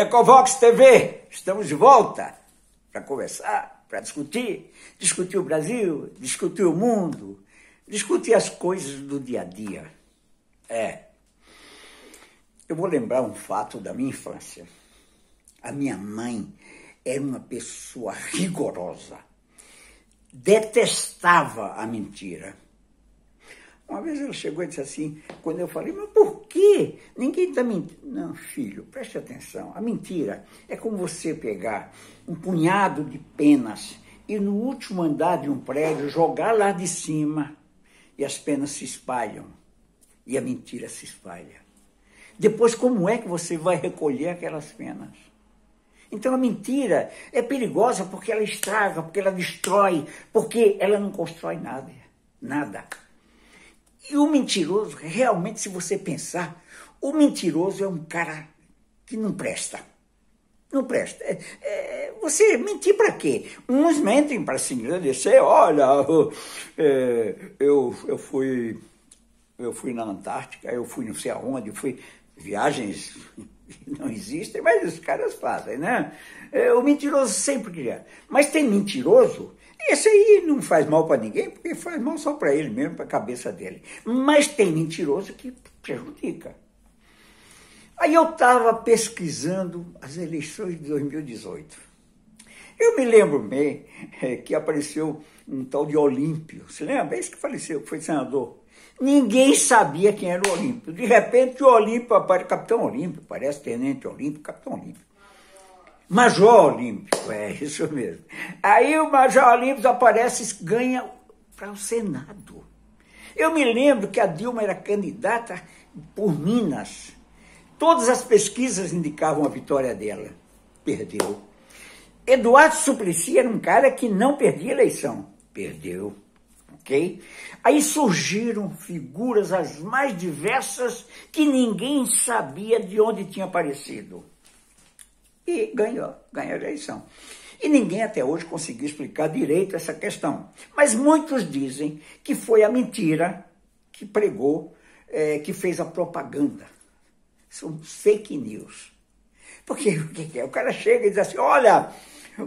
Ecovox TV, estamos de volta para conversar, para discutir, discutir o Brasil, discutir o mundo, discutir as coisas do dia a dia. É. Eu vou lembrar um fato da minha infância. A minha mãe era é uma pessoa rigorosa. Detestava a mentira uma vez ela chegou e disse assim, quando eu falei, mas por quê? Ninguém está mentindo. Não, filho, preste atenção. A mentira é como você pegar um punhado de penas e no último andar de um prédio jogar lá de cima e as penas se espalham e a mentira se espalha. Depois, como é que você vai recolher aquelas penas? Então a mentira é perigosa porque ela estraga, porque ela destrói, porque ela não constrói nada. Nada. E o mentiroso, realmente, se você pensar, o mentiroso é um cara que não presta. Não presta. É, é, você mentir para quê? Uns mentem para se engrandecer. Olha, eu, é, eu, eu fui eu fui na Antártica, eu fui não sei aonde, fui viagens não existem, mas os caras fazem, né? É, o mentiroso sempre quer. Mas tem mentiroso esse aí não faz mal para ninguém, porque faz mal só para ele mesmo, para a cabeça dele. Mas tem mentiroso que prejudica. Aí eu estava pesquisando as eleições de 2018. Eu me lembro bem é, que apareceu um tal de Olímpio. Você lembra? Esse é que faleceu, que foi senador. Ninguém sabia quem era o Olímpio. De repente, o Olímpio, aparece, capitão Olímpio, parece tenente Olímpio, capitão Olímpio. Major Olímpico, é isso mesmo. Aí o Major Olímpico aparece e ganha para o Senado. Eu me lembro que a Dilma era candidata por Minas. Todas as pesquisas indicavam a vitória dela. Perdeu. Eduardo Suplicy era um cara que não perdia eleição. Perdeu. Ok? Aí surgiram figuras as mais diversas que ninguém sabia de onde tinha aparecido e ganhou, ganhou a eleição. E ninguém até hoje conseguiu explicar direito essa questão. Mas muitos dizem que foi a mentira que pregou, é, que fez a propaganda. São fake news. Porque o que é? O cara chega e diz assim: olha,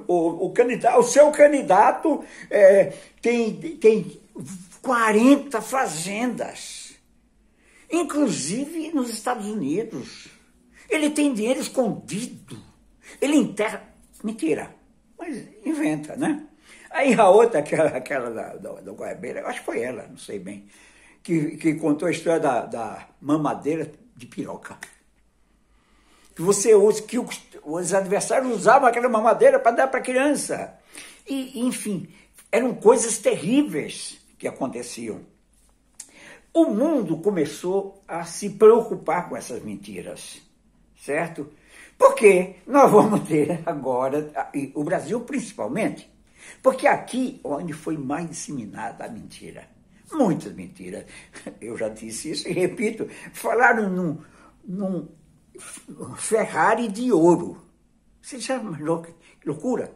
o, o, candidato, o seu candidato é, tem, tem 40 fazendas, inclusive nos Estados Unidos. Ele tem dinheiro escondido. Ele enterra. Mentira. Mas inventa, né? Aí a outra, aquela, aquela da, da, da Goiabeira, acho que foi ela, não sei bem, que, que contou a história da, da mamadeira de piroca. Que você usa, que os, os adversários usavam aquela mamadeira para dar para a criança. E, enfim, eram coisas terríveis que aconteciam. O mundo começou a se preocupar com essas mentiras, certo? Porque nós vamos ter agora, o Brasil principalmente, porque aqui onde foi mais disseminada a mentira, muitas mentiras, eu já disse isso e repito, falaram num, num Ferrari de ouro. Você já imaginou que loucura?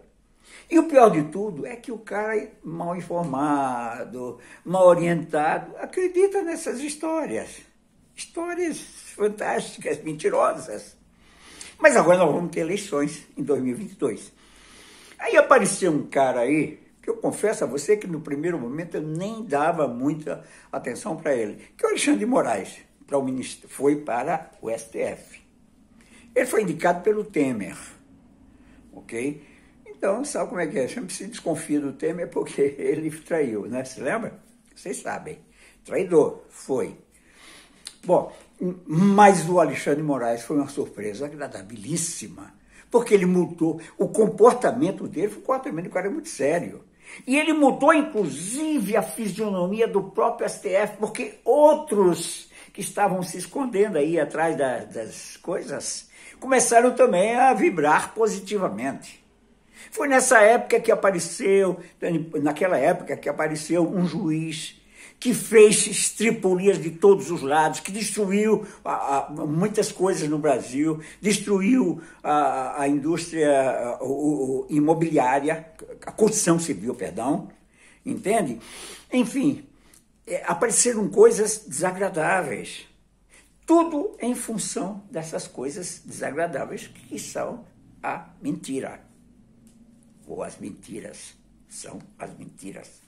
E o pior de tudo é que o cara é mal informado, mal orientado, acredita nessas histórias. Histórias fantásticas, mentirosas. Mas agora nós vamos ter eleições em 2022. Aí apareceu um cara aí, que eu confesso a você que no primeiro momento eu nem dava muita atenção para ele, que é o Alexandre de Moraes, para o ministro, foi para o STF. Ele foi indicado pelo Temer, ok? Então, sabe como é que é? Sempre se desconfia do Temer porque ele traiu, né? Se lembra? Vocês sabem. Traidor, foi. Bom, mas o Alexandre de Moraes foi uma surpresa agradabilíssima, porque ele mudou, o comportamento dele ficou tremendo, o cara é muito sério. E ele mudou, inclusive, a fisionomia do próprio STF, porque outros que estavam se escondendo aí atrás da, das coisas começaram também a vibrar positivamente. Foi nessa época que apareceu, naquela época que apareceu um juiz que fez estripulias de todos os lados, que destruiu ah, ah, muitas coisas no Brasil, destruiu ah, a, a indústria o, o, imobiliária, a construção civil, perdão, entende? Enfim, é, apareceram coisas desagradáveis. Tudo em função dessas coisas desagradáveis que são a mentira. Ou as mentiras. São as mentiras.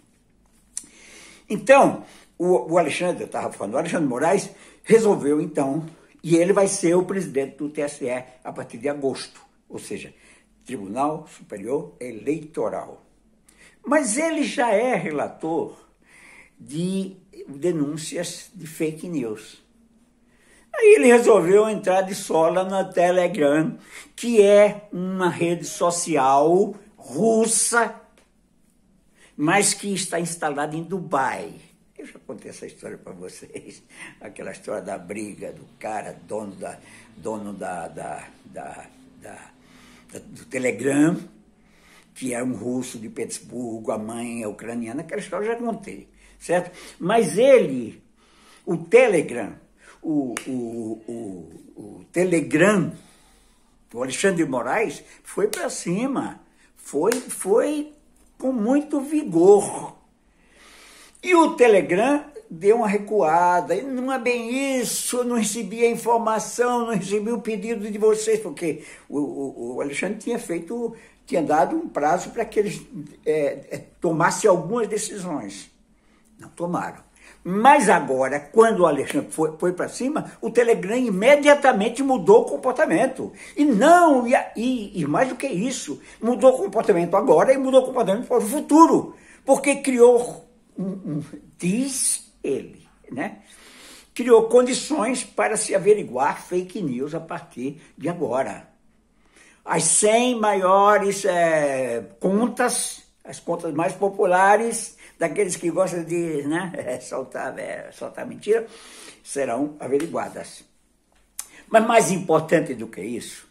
Então, o, o Alexandre, eu estava falando, o Alexandre Moraes resolveu então, e ele vai ser o presidente do TSE a partir de agosto, ou seja, Tribunal Superior Eleitoral. Mas ele já é relator de denúncias de fake news. Aí ele resolveu entrar de sola na Telegram, que é uma rede social russa mas que está instalada em Dubai. Eu já contei essa história para vocês, aquela história da briga do cara, dono da, dono da, da, da, da do Telegram, que é um russo de Petersburgo, a mãe é ucraniana, aquela história eu já contei, certo? Mas ele, o Telegram, o, o, o, o Telegram, o Alexandre de Moraes, foi para cima, foi, foi com muito vigor. E o Telegram deu uma recuada. Não é bem isso, não recebi a informação, não recebi o pedido de vocês, porque o, o, o Alexandre tinha feito, tinha dado um prazo para que eles é, é tomassem algumas decisões. Não tomaram. Mas agora, quando o Alexandre foi, foi para cima, o Telegram imediatamente mudou o comportamento. E não, e, e, e mais do que isso, mudou o comportamento agora e mudou o comportamento para o futuro. Porque criou, hum, hum, diz ele, né? criou condições para se averiguar fake news a partir de agora. As 100 maiores é, contas, as contas mais populares daqueles que gostam de né, soltar, é, soltar mentira, serão averiguadas. Mas mais importante do que isso,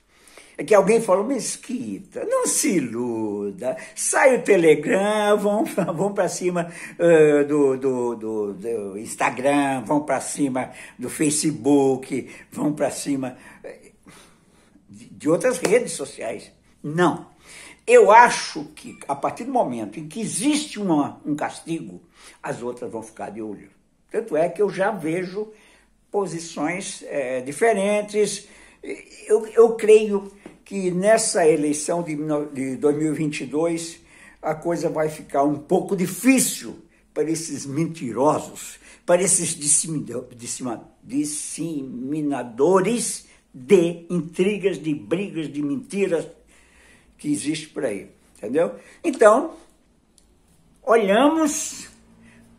é que alguém falou, Mesquita, não se iluda, sai o Telegram, vão, vão para cima uh, do, do, do, do, Instagram, vão para cima do Facebook, vão para cima eh, de, de outras redes sociais. Não. Eu acho que a partir do momento em que existe uma, um castigo, as outras vão ficar de olho. Tanto é que eu já vejo posições é, diferentes. Eu, eu creio que nessa eleição de, de 2022 a coisa vai ficar um pouco difícil para esses mentirosos, para esses disseminadores de intrigas, de brigas, de mentiras, que existe por aí, entendeu? Então, olhamos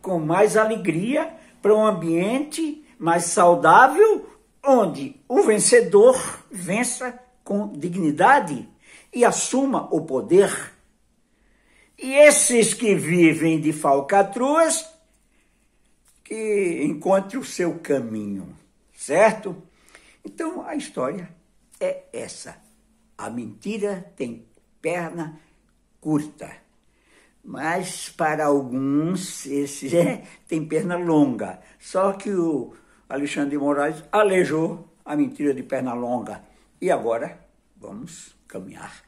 com mais alegria para um ambiente mais saudável, onde o vencedor vença com dignidade e assuma o poder. E esses que vivem de falcatruas, que encontre o seu caminho, certo? Então a história é essa. A mentira tem perna curta, mas para alguns esse é, tem perna longa. Só que o Alexandre de Moraes alejou a mentira de perna longa. E agora vamos caminhar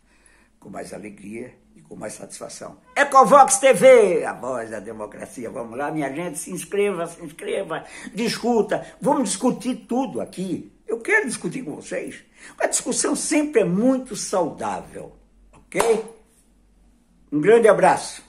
com mais alegria e com mais satisfação. Ecovox TV, a voz da democracia. Vamos lá, minha gente, se inscreva, se inscreva, discuta. Vamos discutir tudo aqui. Eu quero discutir com vocês. A discussão sempre é muito saudável, ok? Um grande abraço.